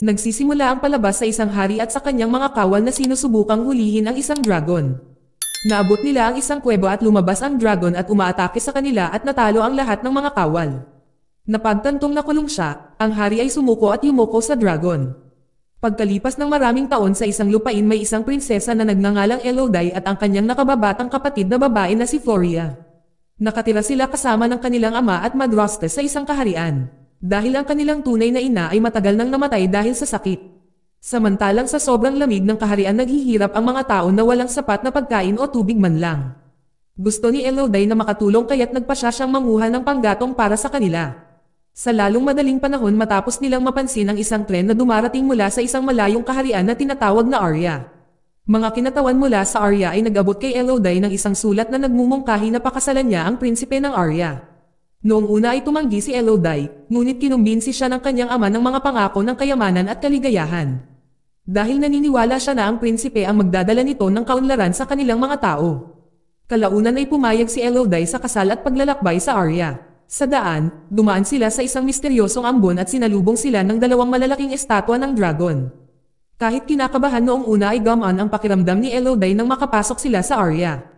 Nagsisimula ang palabas sa isang hari at sa kanyang mga kawal na sinusubukang hulihin ang isang dragon. Naabot nila ang isang kuweba at lumabas ang dragon at umaatake sa kanila at natalo ang lahat ng mga kawal. Napagtantong kulong siya, ang hari ay sumuko at yumuko sa dragon. Pagkalipas ng maraming taon sa isang lupain may isang prinsesa na nagnangalang Eloday at ang kanyang nakababatang kapatid na babae na si Floria. Nakatira sila kasama ng kanilang ama at madraste sa isang kaharian dahil ang kanilang tunay na ina ay matagal nang namatay dahil sa sakit. Samantalang sa sobrang lamig ng kaharian naghihirap ang mga tao na walang sapat na pagkain o tubig man lang. Gusto ni Eloday na makatulong kaya't nagpa siya siyang manguha ng panggatong para sa kanila. Sa lalong madaling panahon matapos nilang mapansin ang isang tren na dumarating mula sa isang malayong kaharian na tinatawag na Arya. Mga kinatawan mula sa Arya ay nagabot kay Eloday ng isang sulat na nagmumungkahi na pakasalan niya ang prinsipe ng Arya. Noong una ay tumanggi si Elodie, ngunit kinumbinsi siya ng kanyang ama ng mga pangako ng kayamanan at kaligayahan. Dahil naniniwala siya na ang prinsipe ang magdadala nito ng kaunlaran sa kanilang mga tao. Kalaunan ay pumayag si Elodie sa kasal at paglalakbay sa Arya. Sa daan, dumaan sila sa isang misteryosong ambon at sinalubong sila ng dalawang malalaking estatwa ng dragon. Kahit kinakabahan noong una ay gamaan ang pakiramdam ni Elodie nang makapasok sila sa Arya.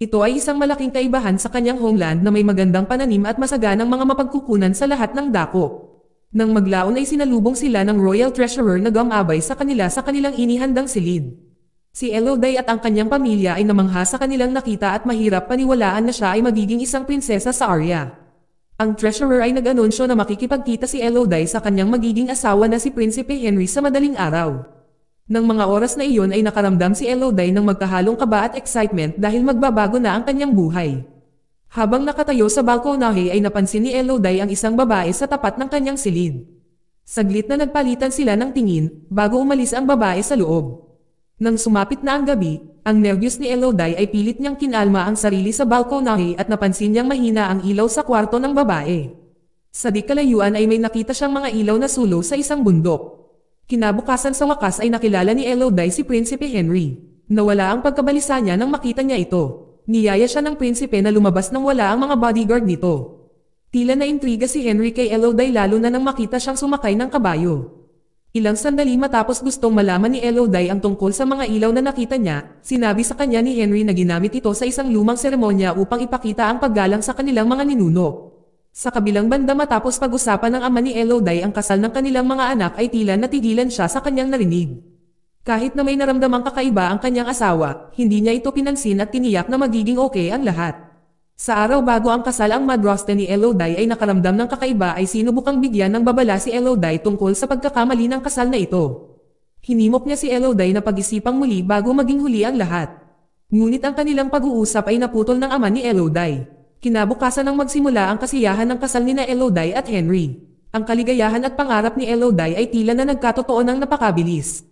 Ito ay isang malaking kaibahan sa kanyang homeland na may magandang pananim at masaganang mga mapagkukunan sa lahat ng dako. Nang maglaon ay sinalubong sila ng Royal Treasurer na gumabay sa kanila sa kanilang inihandang silid. Si Eloday at ang kanyang pamilya ay namangha sa kanilang nakita at mahirap paniwalaan na siya ay magiging isang prinsesa sa Arya. Ang treasurer ay nag-anunsyo na makikipagkita si Eloday sa kanyang magiging asawa na si Prinsipe Henry sa madaling araw. Nang mga oras na iyon ay nakaramdam si Eloday ng magkahalong kaba at excitement dahil magbabago na ang kanyang buhay. Habang nakatayo sa balkonahe ay napansin ni Eloday ang isang babae sa tapat ng kanyang silid. Saglit na nagpalitan sila ng tingin bago umalis ang babae sa loob. Nang sumapit na ang gabi, ang nervyos ni Eloday ay pilit niyang kinalma ang sarili sa balkonahe at napansin niyang mahina ang ilaw sa kwarto ng babae. Sa di kalayuan ay may nakita siyang mga ilaw na sulo sa isang bundok. Kinabukasan sa wakas ay nakilala ni Elodie si Prinsipe Henry. Nawala ang pagkabalisa niya nang makita niya ito. Niyaya siya ng prinsipe na lumabas nang wala ang mga bodyguard nito. Tila na intriga si Henry kay Elodie lalo na nang makita siyang sumakay ng kabayo. Ilang sandali matapos gustong malaman ni Elodie ang tungkol sa mga ilaw na nakita niya, sinabi sa kanya ni Henry na ginamit ito sa isang lumang seremonya upang ipakita ang paggalang sa kanilang mga ninuno. Sa kabilang banda matapos pag-usapan ng ama ni Elodie ang kasal ng kanilang mga anak ay tila natigilan siya sa kanyang narinig. Kahit na may naramdamang kakaiba ang kanyang asawa, hindi niya ito pinansin at tiniyak na magiging okay ang lahat. Sa araw bago ang kasal ang madrasta ni Elodie ay nakaramdam ng kakaiba ay sinubukang bigyan ng babala si Elodie tungkol sa pagkakamali ng kasal na ito. Hinimok niya si Elodie na pag-isipang muli bago maging huli ang lahat. Ngunit ang kanilang pag-uusap ay naputol ng ama ni Elodie. Kinabukasan ang magsimula ang kasiyahan ng kasal ni na Elodie at Henry. Ang kaligayahan at pangarap ni Elodie ay tila na nagkatotoo ng napakabilis.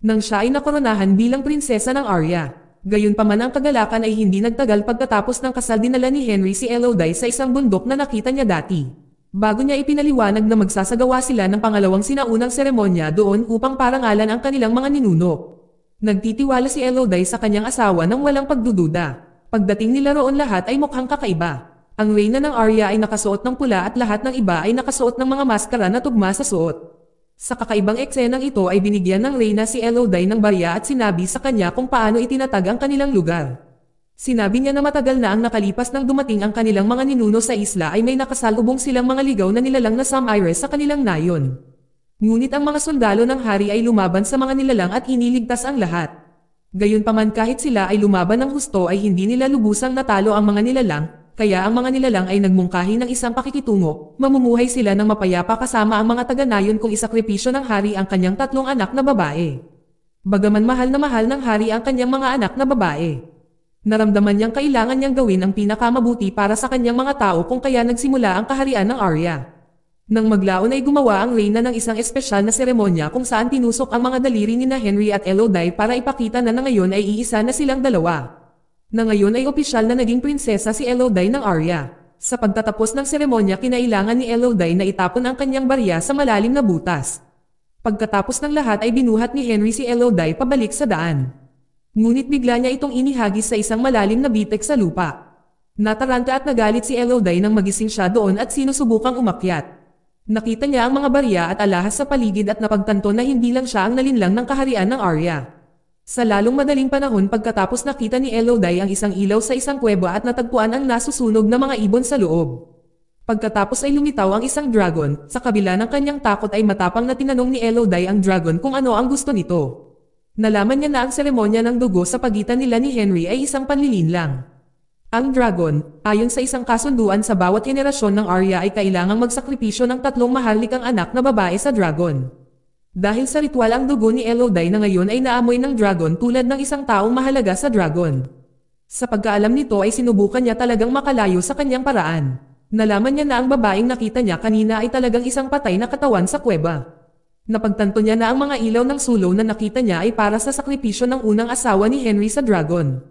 Nang siya ay nakoronahan bilang prinsesa ng Arya. Gayunpaman ang kagalakan ay hindi nagtagal pagkatapos ng kasal dinala ni Henry si Elodie sa isang bundok na nakita niya dati. Bago niya ipinaliwanag na magsasagawa sila ng pangalawang sinaunang seremonya doon upang parangalan ang kanilang mga ninuno. Nagtitiwala si Elodie sa kanyang asawa nang walang pagdududa. Pagdating nila roon lahat ay mukhang kakaiba. Ang Reyna ng Arya ay nakasuot ng pula at lahat ng iba ay nakasuot ng mga maskara na tugma sa suot. Sa kakaibang eksenang ito ay binigyan ng Reyna si Elodie ng barya at sinabi sa kanya kung paano itinatag ang kanilang lugar. Sinabi niya na matagal na ang nakalipas nang dumating ang kanilang mga ninuno sa isla ay may nakasalubong silang mga ligaw na nilalang na Sam Samires sa kanilang nayon. Ngunit ang mga sundalo ng hari ay lumaban sa mga nilalang at iniligtas ang lahat. Gayunpaman kahit sila ay lumaban ng husto ay hindi nila lubusang natalo ang mga nilalang, kaya ang mga nilalang ay nagmungkahi ng isang pakikitungo, mamumuhay sila ng mapayapa kasama ang mga taganayon kung isakripisyo ng hari ang kanyang tatlong anak na babae. Bagaman mahal na mahal ng hari ang kanyang mga anak na babae. Naramdaman niyang kailangan niyang gawin ang pinakamabuti para sa kanyang mga tao kung kaya nagsimula ang kaharian ng Arya. Nang maglaon ay gumawa ang Reyna ng isang espesyal na seremonya kung saan tinusok ang mga daliri ni na Henry at Elodie para ipakita na na ngayon ay iisa na silang dalawa. Na ngayon ay opisyal na naging prinsesa si Elodie ng Arya. Sa pagtatapos ng seremonya kinailangan ni Elodie na itapon ang kanyang barya sa malalim na butas. Pagkatapos ng lahat ay binuhat ni Henry si Elodie pabalik sa daan. Ngunit bigla niya itong inihagis sa isang malalim na bitek sa lupa. Nataranta at nagalit si Elodie nang magising siya doon at sinusubukang umakyat. Nakita niya ang mga barya at alahas sa paligid at napagtanto na hindi lang siya ang nalinlang ng kaharian ng Arya. Sa lalong madaling panahon pagkatapos nakita ni Elodai ang isang ilaw sa isang kuweba at natagpuan ang nasusunog na mga ibon sa loob. Pagkatapos ay lumitaw ang isang dragon, sa kabila ng kanyang takot ay matapang na tinanong ni Elodai ang dragon kung ano ang gusto nito. Nalaman niya na ang seremonya ng dugo sa pagitan nila ni Henry ay isang panlilin lang. Ang dragon, ayon sa isang kasunduan sa bawat henerasyon ng Arya ay kailangang magsakripisyo ng tatlong mahalikang anak na babae sa dragon. Dahil sa ritual ang dugo ni Elodai na ngayon ay naamoy ng dragon tulad ng isang taong mahalaga sa dragon. Sa pagkaalam nito ay sinubukan niya talagang makalayo sa kanyang paraan. Nalaman niya na ang babaeng nakita niya kanina ay talagang isang patay na katawan sa kuweba. Napagtanto niya na ang mga ilaw ng sulo na nakita niya ay para sa sakripisyo ng unang asawa ni Henry sa dragon.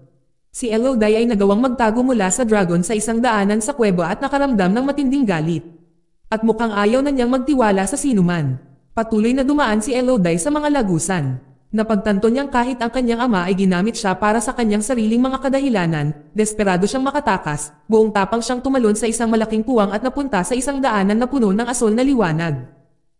Si Eloday ay nagawang magtago mula sa dragon sa isang daanan sa kuweba at nakaramdam ng matinding galit. At mukhang ayaw na niyang magtiwala sa sinuman. Patuloy na dumaan si Eloday sa mga lagusan. Napagtanto niyang kahit ang kanyang ama ay ginamit siya para sa kanyang sariling mga kadahilanan, desperado siyang makatakas, buong tapang siyang tumalon sa isang malaking puwang at napunta sa isang daanan na puno ng asol na liwanag.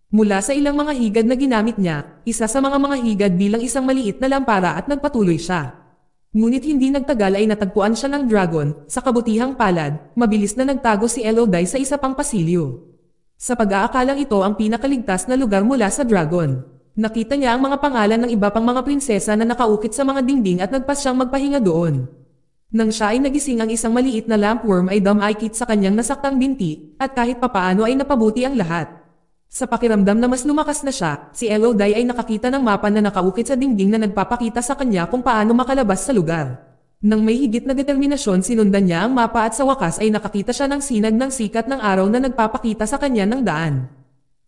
Mula sa ilang mga higad na ginamit niya, isa sa mga mga higad bilang isang maliit na lampara at nagpatuloy siya. Ngunit hindi nagtagal ay natagpuan siya ng dragon, sa kabutihang palad, mabilis na nagtago si Elodai sa isa pang pasilyo. Sa pag-aakalang ito ang pinakaligtas na lugar mula sa dragon. Nakita niya ang mga pangalan ng iba pang mga prinsesa na nakaukit sa mga dingding at nagpas siyang magpahinga doon. Nang siya ay nagising ang isang maliit na lampworm ay dumakit sa kanyang nasaktang binti, at kahit papaano ay napabuti ang lahat. Sa pakiramdam na mas lumakas na siya, si Elodie ay nakakita ng mapa na nakaukit sa dingding na nagpapakita sa kanya kung paano makalabas sa lugar. Nang may higit na determinasyon sinundan niya ang mapa at sa wakas ay nakakita siya ng sinag ng sikat ng araw na nagpapakita sa kanya ng daan.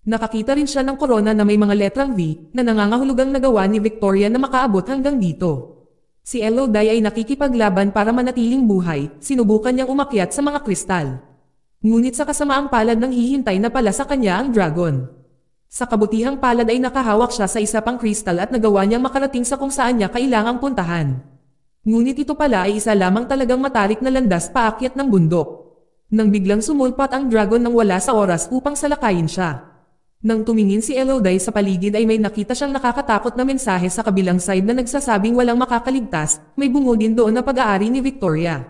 Nakakita rin siya ng korona na may mga letrang V na nangangahulugang nagawa ni Victoria na makaabot hanggang dito. Si Elodie ay nakikipaglaban para manatiling buhay, sinubukan niyang umakyat sa mga kristal. Ngunit sa kasamaang palad nang hihintay na pala sa kanya ang dragon. Sa kabutihang palad ay nakahawak siya sa isa pang kristal at nagawa niyang makarating sa kung saan niya kailangang puntahan. Ngunit ito pala ay isa lamang talagang matarik na landas paakyat ng bundok. Nang biglang sumulpat ang dragon nang wala sa oras upang salakayin siya. Nang tumingin si Eloday sa paligid ay may nakita siyang nakakatakot na mensahe sa kabilang side na nagsasabing walang makakaligtas, may bungo din doon na pag-aari ni Victoria.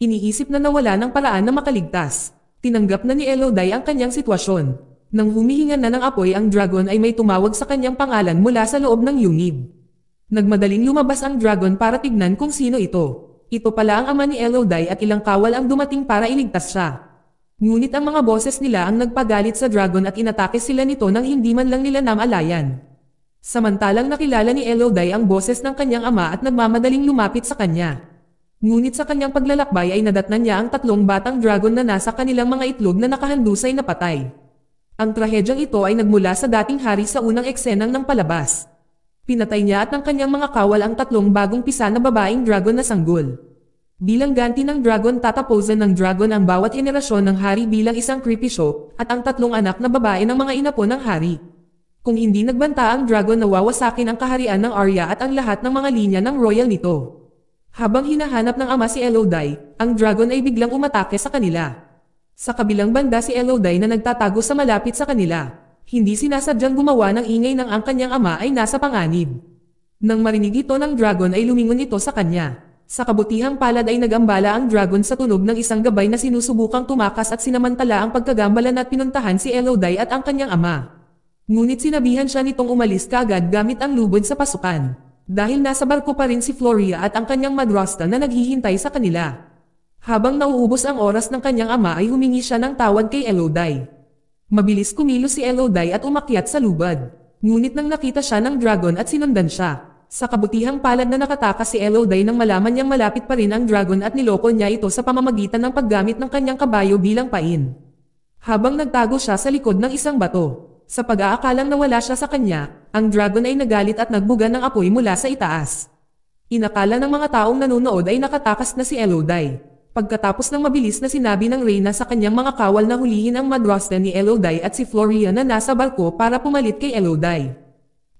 Iniisip na nawala ng paraan na makaligtas. Tinanggap na ni Elodie ang kanyang sitwasyon. Nang humihinga na ng apoy ang dragon ay may tumawag sa kanyang pangalan mula sa loob ng yungib. Nagmadaling lumabas ang dragon para tignan kung sino ito. Ito pala ang ama ni Elodie at ilang kawal ang dumating para iligtas siya. Ngunit ang mga boses nila ang nagpagalit sa dragon at inatake sila nito nang hindi man lang nila namalayan. Samantalang nakilala ni Elodie ang boses ng kanyang ama at nagmamadaling lumapit sa kanya. Ngunit sa kanyang paglalakbay ay nadatnan niya ang tatlong batang dragon na nasa kanilang mga itlog na nakahandusay na patay. Ang trahedyang ito ay nagmula sa dating hari sa unang eksenang ng palabas. Pinatay niya at ng kanyang mga kawal ang tatlong bagong pisa na babaeng dragon na sanggol. Bilang ganti ng dragon tataposan ng dragon ang bawat henerasyon ng hari bilang isang creepy show, at ang tatlong anak na babae ng mga inapo ng hari. Kung hindi nagbanta ang dragon nawawasakin ang kaharian ng Arya at ang lahat ng mga linya ng royal nito. Habang hinahanap ng ama si Elodie, ang dragon ay biglang umatake sa kanila. Sa kabilang banda si Elodie na nagtatago sa malapit sa kanila. Hindi sinasadyang gumawa ng ingay nang ang kanyang ama ay nasa panganib. Nang marinig ito ng dragon ay lumingon ito sa kanya. Sa kabutihang palad ay nagambala ang dragon sa tunog ng isang gabay na sinusubukang tumakas at sinamantala ang pagkagambalan at pinuntahan si Elodie at ang kanyang ama. Ngunit sinabihan siya nitong umalis kaagad gamit ang lubod sa pasukan. Dahil nasa barko pa rin si Floria at ang kanyang madrasta na naghihintay sa kanila. Habang nauubos ang oras ng kanyang ama ay humingi siya ng tawad kay Elodai. Mabilis kumilo si Elodai at umakyat sa lubad. Ngunit nang nakita siya ng dragon at sinundan siya. Sa kabutihang palad na nakatakas si Elodai nang malaman niyang malapit pa rin ang dragon at niloko niya ito sa pamamagitan ng paggamit ng kanyang kabayo bilang pain. Habang nagtago siya sa likod ng isang bato, sa pag-aakalang nawala siya sa kanya, ang dragon ay nagalit at nagbuga ng apoy mula sa itaas. Inakala ng mga taong nanonood ay nakatakas na si Elodie. Pagkatapos ng mabilis na sinabi ng Reyna sa kanyang mga kawal na hulihin ang madrasta ni Elodie at si Floria na nasa balko para pumalit kay Elodie.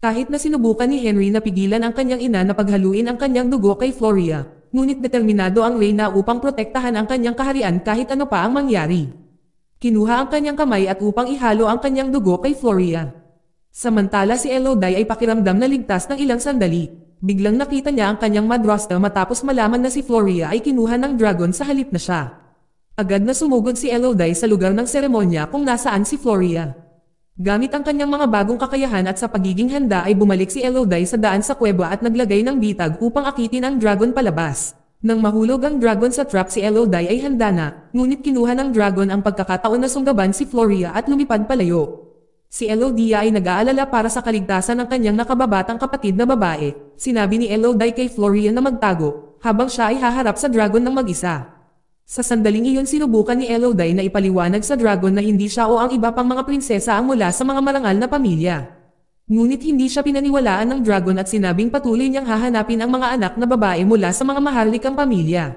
Kahit na sinubukan ni Henry na pigilan ang kanyang ina na paghaluin ang kanyang dugo kay Floria, ngunit determinado ang Reyna upang protektahan ang kanyang kaharian kahit ano pa ang mangyari. Kinuha ang kanyang kamay at upang ihalo ang kanyang dugo kay Floria. Samantala si Eloday ay pakiramdam na ligtas ng ilang sandali. Biglang nakita niya ang kanyang madrasta matapos malaman na si Floria ay kinuha ng dragon sa halip na siya. Agad na sumugod si Eloday sa lugar ng seremonya kung nasaan si Floria. Gamit ang kanyang mga bagong kakayahan at sa pagiging handa ay bumalik si Eloday sa daan sa kuweba at naglagay ng bitag upang akitin ang dragon palabas. Nang mahulog ang dragon sa trap si Elodie ay handa na, ngunit kinuha ng dragon ang pagkakataon na sunggaban si Floria at lumipad palayo. Si Elodie ay nag-aalala para sa kaligtasan ng kanyang nakababatang kapatid na babae. Sinabi ni Elodie kay Floria na magtago, habang siya ay haharap sa dragon ng mag-isa. Sa sandaling iyon sinubukan ni Elodie na ipaliwanag sa dragon na hindi siya o ang iba pang mga prinsesa ang mula sa mga marangal na pamilya. Ngunit hindi siya pinaniwalaan ng dragon at sinabing patuloy niyang hahanapin ang mga anak na babae mula sa mga maharlikang pamilya.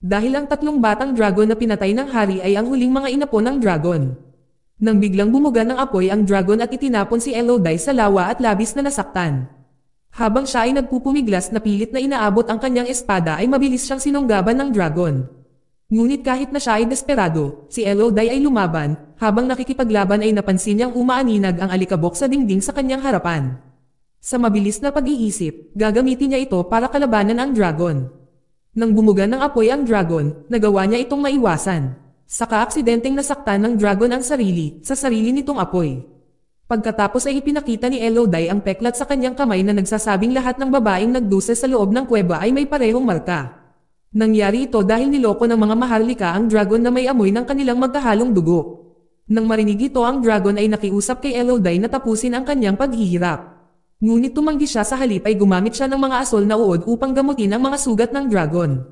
Dahil ang tatlong batang dragon na pinatay ng hari ay ang huling mga inapo ng dragon. Nang biglang bumuga ng apoy ang dragon at itinapon si Elodie sa lawa at labis na nasaktan. Habang siya ay nagpupumiglas na pilit na inaabot ang kanyang espada ay mabilis siyang sinunggaban ng dragon. Ngunit kahit na siya ay desperado, si Eloday ay lumaban, habang nakikipaglaban ay napansin niyang umaaninag ang alikabok sa dingding sa kanyang harapan. Sa mabilis na pag-iisip, gagamitin niya ito para kalabanan ang dragon. Nang bumuga ng apoy ang dragon, nagawa niya itong maiwasan. Sa kaaksidenteng nasaktan ng dragon ang sarili, sa sarili nitong apoy. Pagkatapos ay ipinakita ni Eloday ang peklat sa kanyang kamay na nagsasabing lahat ng babaeng nagduse sa loob ng kuweba ay may parehong marka. Nangyari ito dahil niloko ng mga maharlika ang dragon na may amoy ng kanilang magkahalong dugo. Nang marinig ito ang dragon ay nakiusap kay Elodie na tapusin ang kanyang paghihirap. Ngunit tumanggi siya sa halip ay gumamit siya ng mga asol na uod upang gamutin ang mga sugat ng dragon.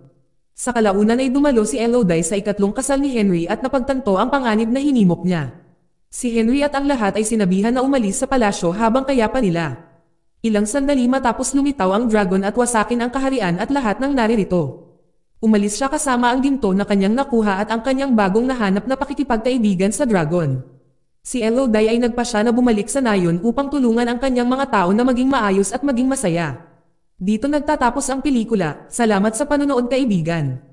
Sa kalaunan ay dumalo si Elodie sa ikatlong kasal ni Henry at napagtanto ang panganib na hinimok niya. Si Henry at ang lahat ay sinabihan na umalis sa palasyo habang kaya pa nila. Ilang sandali matapos lumitaw ang dragon at wasakin ang kaharian at lahat ng naririto. Umalis siya kasama ang ginto na kanyang nakuha at ang kanyang bagong nahanap na pakikipagkaibigan sa dragon. Si Elodie ay nagpa siya na bumalik sa nayon upang tulungan ang kanyang mga tao na maging maayos at maging masaya. Dito nagtatapos ang pelikula, salamat sa panonood kaibigan.